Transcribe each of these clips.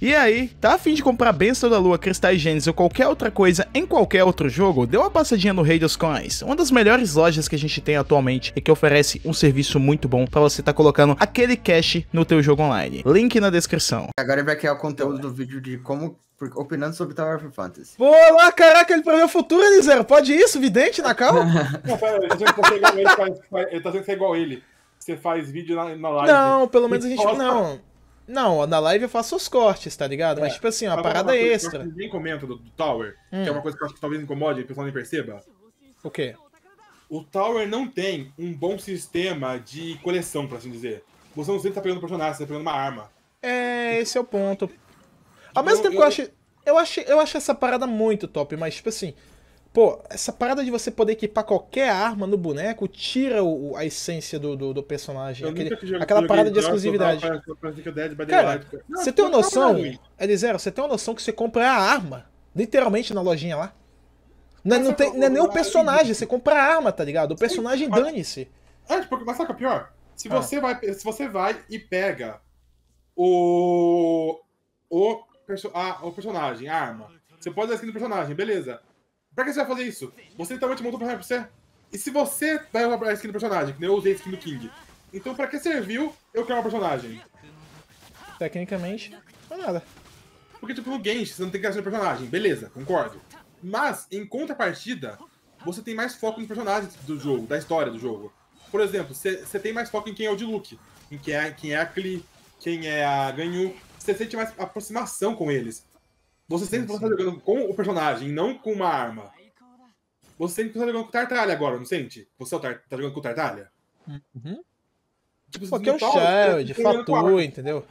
E aí, tá afim de comprar Benção da Lua, Cristais Gênesis ou qualquer outra coisa em qualquer outro jogo? Dê uma passadinha no Rei dos Coins, uma das melhores lojas que a gente tem atualmente e que oferece um serviço muito bom para você estar tá colocando aquele cash no teu jogo online. Link na descrição. Agora vai criar o conteúdo do vídeo de como opinando sobre Tower of Fantasy. Pô, lá, caraca, ele prevê é o futuro, Eliseu. Pode isso, vidente na calma? não, pera, eu é ele, tô dizendo que é igual ele. Você faz vídeo na, na live. Não, pelo menos a gente. Posta... Não. Não, na live eu faço os cortes, tá ligado? É. Mas, tipo assim, uma parada uma é extra. Que ninguém comenta do, do Tower, hum. que é hum. uma coisa que eu acho que talvez incomode e o pessoal nem perceba. O quê? O Tower não tem um bom sistema de coleção, pra assim dizer. Você não sempre tá pegando um personagem, você tá pegando uma arma. É, esse é o ponto. Ao então, mesmo eu, tempo eu, que eu acho. Eu acho, eu acho essa parada muito top, mas, tipo assim, Pô, essa parada de você poder equipar qualquer arma no boneco tira o, a essência do, do, do personagem. Aquele, aquela parada de exclusividade. Cara, tipo, você tem uma noção, Elisero, você tem uma noção que você compra a arma, literalmente na lojinha lá. Não, é, não, tem, não é nem o é personagem, você compra a arma, tá ligado? O personagem dane-se. É, tipo, mas saca é pior? Se ah. você, ah. vai, se você vai e pega o. O, perso a, o personagem, a arma. Você pode dar skin do personagem, beleza. Pra que você vai fazer isso? Você literalmente montou pra você. E se você vai roubar a skin do personagem, que nem eu usei a skin do King. Então pra que serviu eu criar um personagem? Tecnicamente, não é nada. Porque, tipo, no Genshin você não tem criação de personagem, beleza, concordo. Mas, em contrapartida, você tem mais foco nos personagens do jogo, da história do jogo. Por exemplo, você tem mais foco em quem é o Diluc, em quem é, quem é a Klee, quem é a Ganyu. Você sente mais aproximação com eles. Você sempre está jogando com o personagem, não com uma arma. Você sempre está jogando com o Tartalha agora, não sente? Você é tá jogando com o Tartalha? Uhum. Tipo, Porque é tá o Shell, Fatu, entendeu?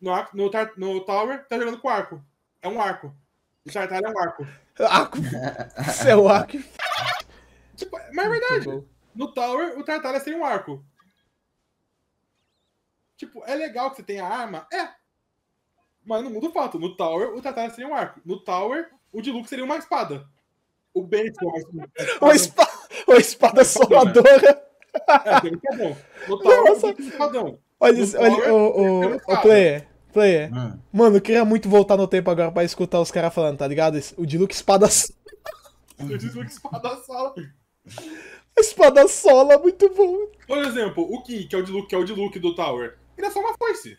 No, arco, no, tar... no Tower, tá jogando com arco. É um arco. O Tartalha é um arco. Arco! Seu é arco. tipo, mas é verdade. No Tower, o Tartalha tem um arco. Tipo, é legal que você tenha arma? É, mas não muda o fato. No Tower, o Tatara seria um arco. No Tower, o Diluc seria uma espada. O Ben seria uma espada. Uma espada, somadora. É, tem um espadão. É no Tower, Nossa. um espadão. Olha, olha o, o, o player. Player. Hum. Mano, eu queria muito voltar no tempo agora pra escutar os caras falando, tá ligado? O Diluc espada. o Diluc espada sala. Espada sola, muito bom. Por exemplo, o Ki, que é o Diluc, que é o Diluc do Tower, ele é só uma foice.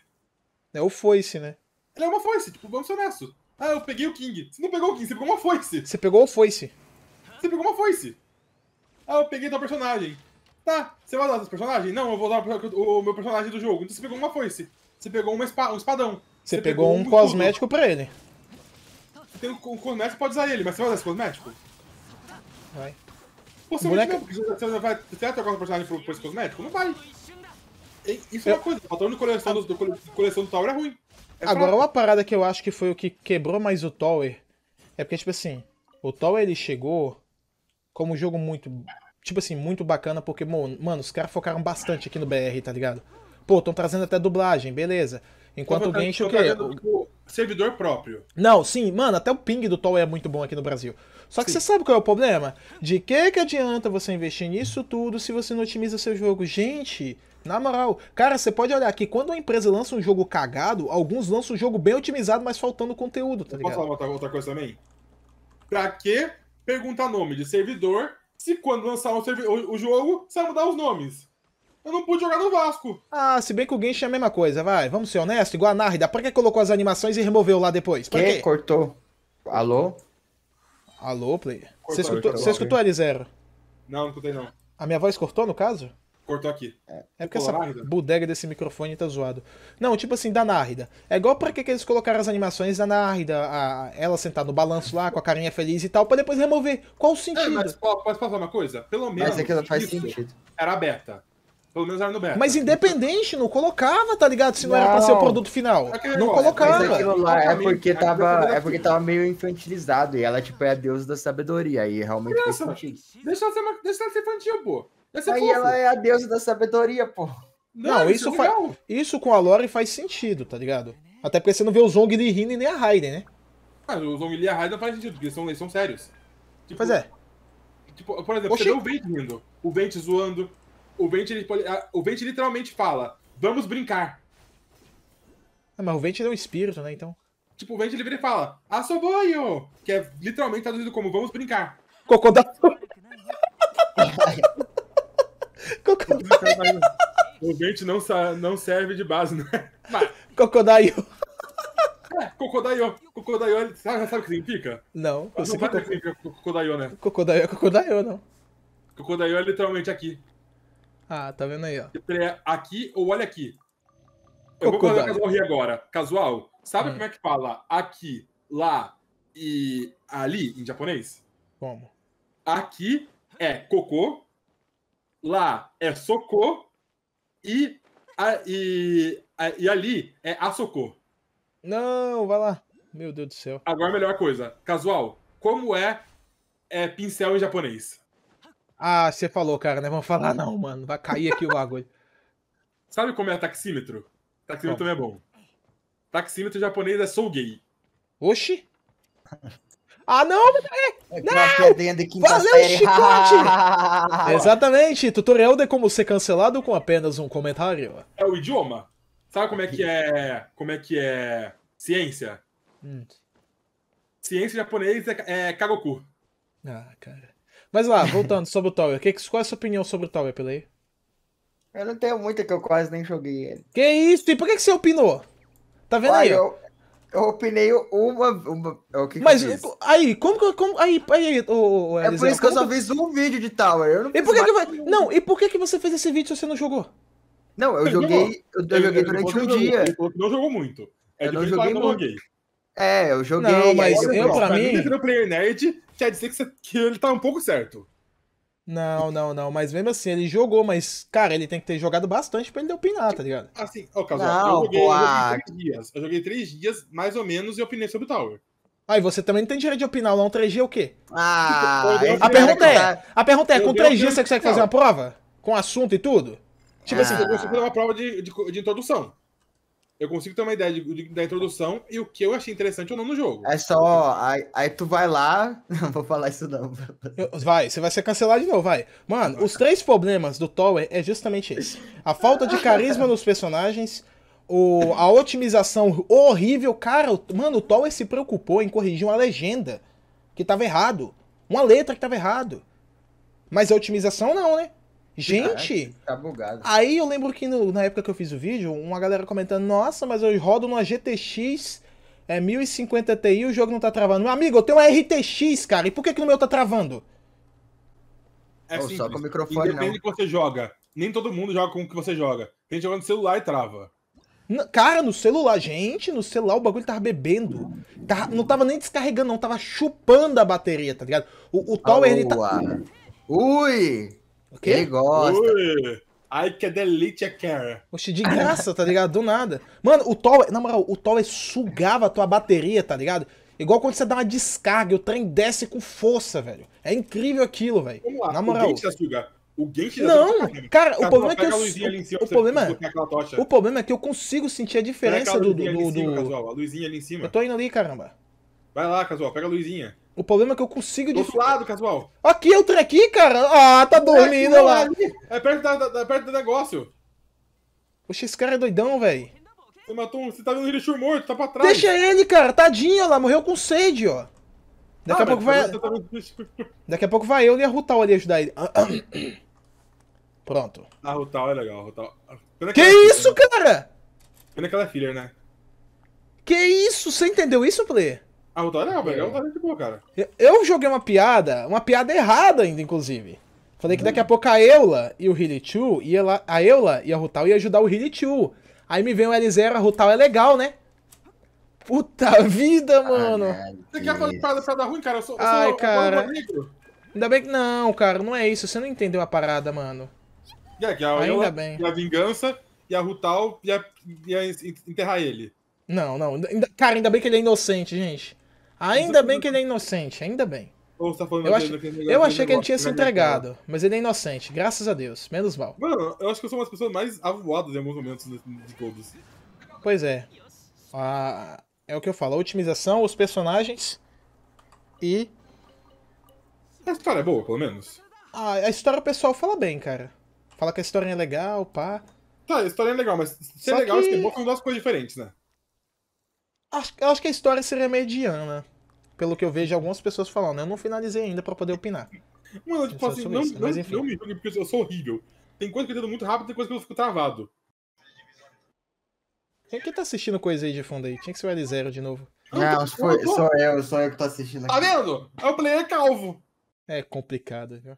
É o foice, né? Ele é uma foice, tipo, vamos ser honestos. Ah, eu peguei o King. Você não pegou o King, você pegou uma foice. Você pegou o foice. Você pegou uma foice. Ah, eu peguei teu personagem. Tá, você vai usar esse personagem? Não, eu vou usar o meu personagem do jogo. Então você pegou uma foice. Você pegou uma espa um espadão. Você, pegou, pegou, um, um cosmético pra ele. Tem um, cosmético, pode usar ele, mas você vai usar esse cosmético? Vai. Possivelmente Boneca... não, você vai, você vai trocar o personagem por, por esse cosmético? Não vai. Isso é uma coisa, o patrão de coleção do, do, coleção do Tower é ruim. Agora, uma parada que eu acho que foi o que quebrou mais o Tower é porque, tipo assim, o Tower ele chegou como um jogo muito, tipo assim, muito bacana, porque, mano, os caras focaram bastante aqui no BR, tá ligado? Pô, estão trazendo até dublagem, beleza. Enquanto o Genshin, o quê? O... Servidor próprio. Não, sim, mano, até o ping do Tower é muito bom aqui no Brasil. Só que sim. você sabe qual é o problema? De que que adianta você investir nisso tudo se você não otimiza seu jogo? Gente, na moral, cara, você pode olhar aqui, quando uma empresa lança um jogo cagado, alguns lançam um jogo bem otimizado, mas faltando conteúdo, tá ligado? Posso falar outra, coisa também? Pra que perguntar nome de servidor se quando lançar um o, o, jogo, você vai mudar os nomes? Eu não pude jogar no Vasco. Ah, se bem que o Genshin é a mesma coisa, vai. Vamos ser honestos, igual a Narda. Pra que colocou as animações e removeu lá depois? Pra que? Quê? Cortou. Alô? Alô, player? Você escutou, você escutou L0? Não, não escutei não. A minha voz cortou, no caso? Cortou aqui. É, é porque essa nárida? bodega desse microfone tá zoado. Não, tipo assim, da Nárida. É igual pra que, que eles colocaram as animações da Nárida, a, ela sentada no balanço lá, com a carinha feliz e tal, pra depois remover. Qual o é, sentido? É, mas posso falar uma coisa? Pelo menos. Mas é faz sentido. Era aberta. Pelo menos era no beta. Mas independente, não colocava, tá ligado? Se não, não era pra ser o produto final. É não colocava. Mas aquilo lá é porque, tava, é porque tava meio infantilizado. E ela, tipo, é a deusa da sabedoria. E realmente Criança, sentido. Deixa ela ser, uma, deixa ela ser infantil, pô. É Aí ela é a deusa da sabedoria, pô. Não, não é isso, faz, isso com a Lore faz sentido, tá ligado? Até porque você não vê o Zong Li Rin nem a Raiden, né? Ah, o Zong Li e a Raiden não faz sentido, porque eles são, eles são sérios. Tipo, pois é. Tipo, por exemplo, Oxi. você vê o Vente rindo, o Vente zoando, o Vente, ele, o Vente literalmente fala, vamos brincar. Ah, mas o Vente é um espírito, né, então? Tipo, o Vente ele vira e fala, assoboio! Ah, que é literalmente traduzido como, vamos brincar. Cocô da... Cocodai. O dente não, não serve de base, né? Mas... Cocodai. É, Cocodaiô. sabe, sabe o que significa? Não. Não sabe o que significa Cocodaiô, né? Cocodaiô é Cocodaiô, não. Cocodaiô é literalmente aqui. Ah, tá vendo aí, ó. É aqui ou olha aqui. Eu vou fazer casual agora. Casual, sabe hum. como é que fala aqui, lá e ali em japonês? Como? Aqui é cocô lá é Socorro e, a, e, e ali é a Socorro. Não, vai lá. Meu Deus do céu. Agora a melhor coisa. Casual, como é, é pincel em japonês? Ah, você falou, cara, né? Vamos falar, não, mano. Vai cair aqui o bagulho. Sabe como é taxímetro? Taxímetro também é bom. Taxímetro japonês é gay. Oxi! Ah, não! É, é não! Valeu, série. chicote! Exatamente, tutorial de como ser cancelado com apenas um comentário. É o idioma. Sabe como é que é. Como é que é. Ciência? Hum. Ciência japonesa é, é kagoku. Ah, cara. Mas lá, voltando sobre o Tower, que, qual é a sua opinião sobre o Tower, Pelei? Eu não tenho muita que eu quase nem joguei ele. Que isso? E por que, que você opinou? Tá vendo aí? Eu, eu opinei uma. uma é o que Mas que aí, como que. aí, aí, É por isso que eu só fiz um vídeo de Tower. não e por que, que vai... Não, e por que, que você fez esse vídeo se você não jogou? Não, eu joguei. Eu, eu, joguei durante um dia. não jogou muito. É eu não joguei muito. Joguei. É, eu joguei. Não, mas eu, pra mim. Se player nerd, quer dizer que, você, que ele tá um pouco certo. Não, não, não. Mas mesmo assim, ele jogou, mas, cara, ele tem que ter jogado bastante pra ele opinar, tá ligado? Assim, ó, Casual, eu, joguei, eu joguei três dias. Eu joguei três dias, mais ou menos, e opinei sobre o Tower. Aí ah, e você também não tem direito de opinar, não. 3G é o quê? Ah, a, pergunta é, a pergunta é, com 3G você consegue fazer uma prova? Com assunto e tudo? Tipo ah. assim, eu vou fazer uma prova de, de, de introdução eu consigo ter uma ideia de, de, da introdução e o que eu achei interessante ou não no jogo. É só. Aí, aí tu vai lá. Não vou falar isso, não. Vai, você vai ser cancelado de novo, vai. Mano, os três problemas do Tower é justamente esse: a falta de carisma nos personagens. O, a otimização horrível, cara, mano, o Tower se preocupou em corrigir uma legenda que tava errado, uma letra que tava errado. Mas a otimização não, né? Gente, tá bugado. aí eu lembro que no, na época que eu fiz o vídeo, uma galera comentando: Nossa, mas eu rodo numa GTX é, 1050 Ti e o jogo não tá travando. Meu amigo, eu tenho uma RTX, cara, e por que, que no meu tá travando? É oh, só com o microfone, Depende do que você joga. Nem todo mundo joga com o que você joga. Tem jogando no celular e trava. N cara, no celular, gente, no celular o bagulho tava bebendo. Tava, tá, não tava nem descarregando, não, tava chupando a bateria, tá ligado? O, o Tower, ele tá. Ui! O quê? Ele gosta. Ui. Ai, que delícia, cara. Oxe, de graça, tá ligado? Do nada. Mano, o Tower, na moral, o Tower sugava a tua bateria, tá ligado? Igual quando você dá uma descarga, o trem desce com força, velho. É incrível aquilo, velho. Vamos lá, na moral. O Genshin suga. O Genshin Não, cara, o problema é que eu. O problema é. O problema é que eu consigo sentir a diferença do. do, do... A luzinha ali em cima. Eu tô indo ali, caramba. Vai lá, Casual, pega a luzinha. O problema é que eu consigo... Do outro lado, casual. Aqui, eu aqui, cara. Ah, tá dormindo é lá. É perto, da, da, perto do negócio. Poxa, esse cara é doidão, velho. Você matou um... Você tá vendo o lixo morto, tá pra trás. Deixa ele, cara. Tadinho, ó lá. Morreu com sede, ó. Daqui ah, a pouco vai... Tá Daqui a pouco vai eu e a Rutal ali ajudar ele. Pronto. A Rutal é legal, a Rutal. Pena é que, que é isso, filha, cara? Pena que ela é filha, né? É é né? Que isso? Você entendeu isso, player? A é, velho. A é tá de boa, cara. Eu joguei uma piada, uma piada errada ainda, inclusive. Falei que daqui a pouco a Eula e o Hilichu ia ela, a Eula e a Rutal ia ajudar o Hilichu. Aí me vem o L0, a Rutal é legal, né? Puta vida, ah, mano. Ai, né, Você quer falar parada pra dar ruim, cara? Eu sou, eu Ai, sou cara. Ainda bem que não, cara, não é isso. Você não entendeu a parada, mano. E aqui, a Ainda Eula, bem. E a vingança e a Rutal ia, ia enterrar ele. Não, não. Cara, ainda bem que ele é inocente, gente. Ainda bem que ele é inocente, ainda bem. Tá eu, acho, né, é eu achei que ele tinha se entregado, mas ele é inocente, graças a Deus, menos mal. Mano, eu acho que eu sou uma das pessoas mais avoadas em alguns momentos de todos. Pois é. A, é o que eu falo, a otimização, os personagens e. A história é boa, pelo menos. A, a história pessoal fala bem, cara. Fala que a história é legal, pá. Tá, a história é legal, mas ser é Só legal e ser bom são duas coisas diferentes, né? Acho, eu acho que a história seria mediana. Pelo que eu vejo algumas pessoas falando. Eu não finalizei ainda pra poder opinar. Mano, tipo assim, não, não, mas, enfim. não me julgue porque eu sou horrível. Tem coisa que eu entendo muito rápido, tem coisa que eu fico travado. Quem que tá assistindo coisa aí de fundo aí? Tinha que ser o L0 de novo. Não, foi, tá sou eu, sou eu que tô assistindo tá aqui. Tá vendo? É o player calvo. É complicado, viu?